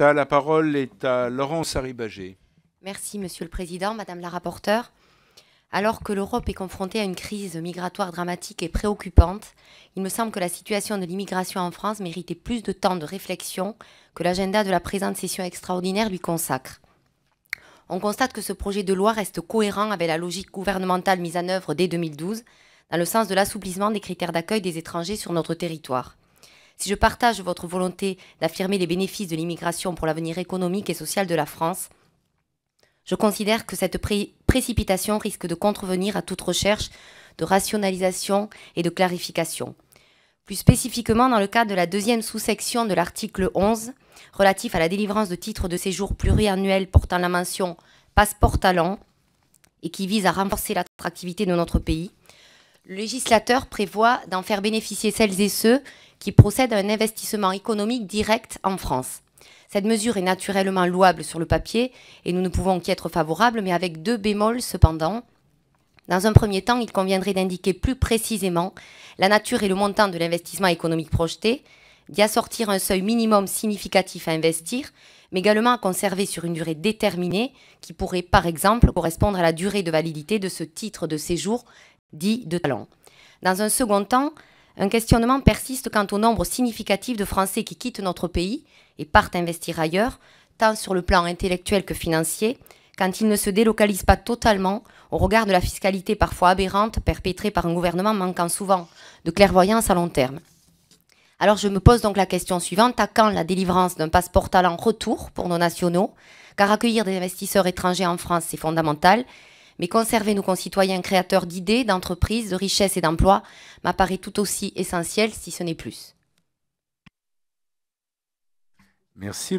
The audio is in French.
La parole est à Laurence Arribagé. Merci, Monsieur le Président, Madame la rapporteure. Alors que l'Europe est confrontée à une crise migratoire dramatique et préoccupante, il me semble que la situation de l'immigration en France méritait plus de temps de réflexion que l'agenda de la présente session extraordinaire lui consacre. On constate que ce projet de loi reste cohérent avec la logique gouvernementale mise en œuvre dès 2012 dans le sens de l'assouplissement des critères d'accueil des étrangers sur notre territoire. Si je partage votre volonté d'affirmer les bénéfices de l'immigration pour l'avenir économique et social de la France, je considère que cette précipitation risque de contrevenir à toute recherche de rationalisation et de clarification. Plus spécifiquement, dans le cadre de la deuxième sous-section de l'article 11, relatif à la délivrance de titres de séjour pluriannuels portant la mention passeport talent et qui vise à renforcer l'attractivité de notre pays, le législateur prévoit d'en faire bénéficier celles et ceux qui procèdent à un investissement économique direct en France. Cette mesure est naturellement louable sur le papier et nous ne pouvons qu'y être favorables, mais avec deux bémols cependant. Dans un premier temps, il conviendrait d'indiquer plus précisément la nature et le montant de l'investissement économique projeté, d'y assortir un seuil minimum significatif à investir, mais également à conserver sur une durée déterminée qui pourrait par exemple correspondre à la durée de validité de ce titre de séjour dit de talent. Dans un second temps, un questionnement persiste quant au nombre significatif de Français qui quittent notre pays et partent investir ailleurs, tant sur le plan intellectuel que financier, quand ils ne se délocalisent pas totalement au regard de la fiscalité parfois aberrante perpétrée par un gouvernement manquant souvent de clairvoyance à long terme. Alors je me pose donc la question suivante, à quand la délivrance d'un passeport talent retour pour nos nationaux Car accueillir des investisseurs étrangers en France, c'est fondamental, mais conserver nos concitoyens créateurs d'idées, d'entreprises, de richesses et d'emplois m'apparaît tout aussi essentiel, si ce n'est plus. Merci